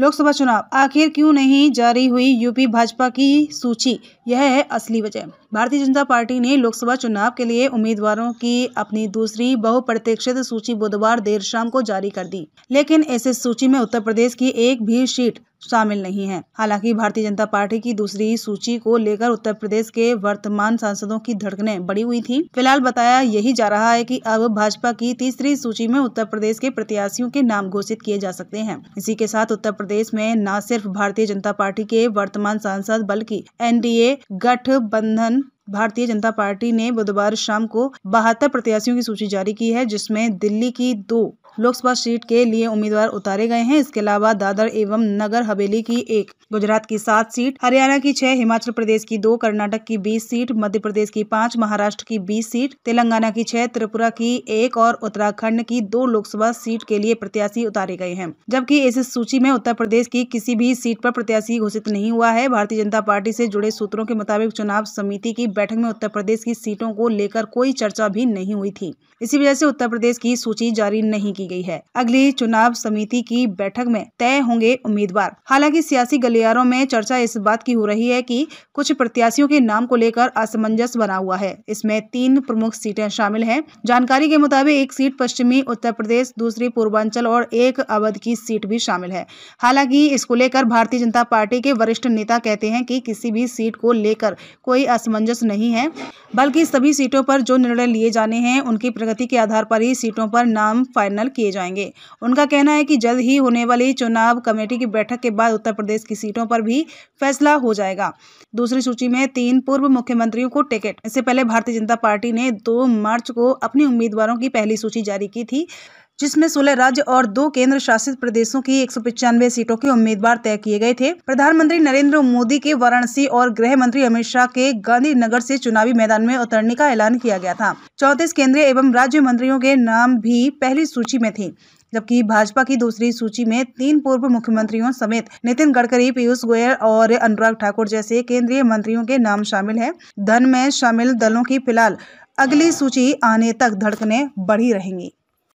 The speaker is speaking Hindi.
लोकसभा चुनाव आखिर क्यों नहीं जारी हुई यूपी भाजपा की सूची यह है असली वजह भारतीय जनता पार्टी ने लोकसभा चुनाव के लिए उम्मीदवारों की अपनी दूसरी बहुप्रतीक्षित सूची बुधवार देर शाम को जारी कर दी लेकिन ऐसे सूची में उत्तर प्रदेश की एक भी सीट शामिल नहीं है हालांकि भारतीय जनता पार्टी की दूसरी सूची को लेकर उत्तर प्रदेश के वर्तमान सांसदों की धड़कने बड़ी हुई थी फिलहाल बताया यही जा रहा है कि अब भाजपा की तीसरी सूची में उत्तर प्रदेश के प्रत्याशियों के नाम घोषित किए जा सकते हैं इसी के साथ उत्तर प्रदेश में न सिर्फ भारतीय जनता पार्टी के वर्तमान सांसद बल्कि एन गठबंधन भारतीय जनता पार्टी ने बुधवार शाम को बहत्तर प्रत्याशियों की सूची जारी की है जिसमें दिल्ली की दो लोकसभा सीट के लिए उम्मीदवार उतारे गए हैं इसके अलावा दादर एवं नगर हवेली की एक गुजरात की सात सीट हरियाणा की छह हिमाचल प्रदेश की दो कर्नाटक की बीस सीट मध्य प्रदेश की पांच महाराष्ट्र की बीस सीट तेलंगाना की छह त्रिपुरा की एक और उत्तराखंड की दो लोकसभा सीट के लिए प्रत्याशी उतारे गए हैं जबकि इस सूची में उत्तर प्रदेश की किसी भी सीट पर प्रत्याशी घोषित नहीं हुआ है भारतीय जनता पार्टी से जुड़े सूत्रों के मुताबिक चुनाव समिति की बैठक में उत्तर प्रदेश की सीटों को लेकर कोई चर्चा भी नहीं हुई थी इसी वजह से उत्तर प्रदेश की सूची जारी नहीं की गई है अगली चुनाव समिति की बैठक में तय होंगे उम्मीदवार हालांकि सियासी गलियारों में चर्चा इस बात की हो रही है कि कुछ प्रत्याशियों के नाम को लेकर असमंजस बना हुआ है इसमें तीन प्रमुख सीटें शामिल हैं जानकारी के मुताबिक एक सीट पश्चिमी उत्तर प्रदेश दूसरी पूर्वांचल और एक अवध की सीट भी शामिल है हालांकि इसको लेकर भारतीय जनता पार्टी के वरिष्ठ नेता कहते हैं कि किसी भी सीट को लेकर कोई असमंजस नहीं है बल्कि सभी सीटों पर जो निर्णय लिए जाने हैं उनकी प्रगति के आधार पर ही सीटों पर नाम फाइनल किए जाएंगे उनका कहना है कि जल्द ही होने वाली चुनाव कमेटी की बैठक के बाद उत्तर प्रदेश की सीटों पर भी फैसला हो जाएगा दूसरी सूची में तीन पूर्व मुख्यमंत्रियों को टिकट इससे पहले भारतीय जनता पार्टी ने दो मार्च को अपने उम्मीदवारों की पहली सूची जारी की थी जिसमें सोलह राज्य और दो केंद्र शासित प्रदेशों की एक सीटों के उम्मीदवार तय किए गए थे प्रधानमंत्री नरेंद्र मोदी के वाराणसी और गृह मंत्री अमित शाह के गांधीनगर से चुनावी मैदान में उतरने का ऐलान किया गया था चौतीस केंद्रीय एवं राज्य मंत्रियों के नाम भी पहली सूची में थे जबकि भाजपा की दूसरी सूची में तीन पूर्व मुख्यमंत्रियों समेत नितिन गडकरी पीयूष गोयल और अनुराग ठाकुर जैसे केंद्रीय मंत्रियों के नाम शामिल हैं धन में शामिल दलों की फिलहाल अगली सूची आने तक धड़कने बढ़ी रहेंगी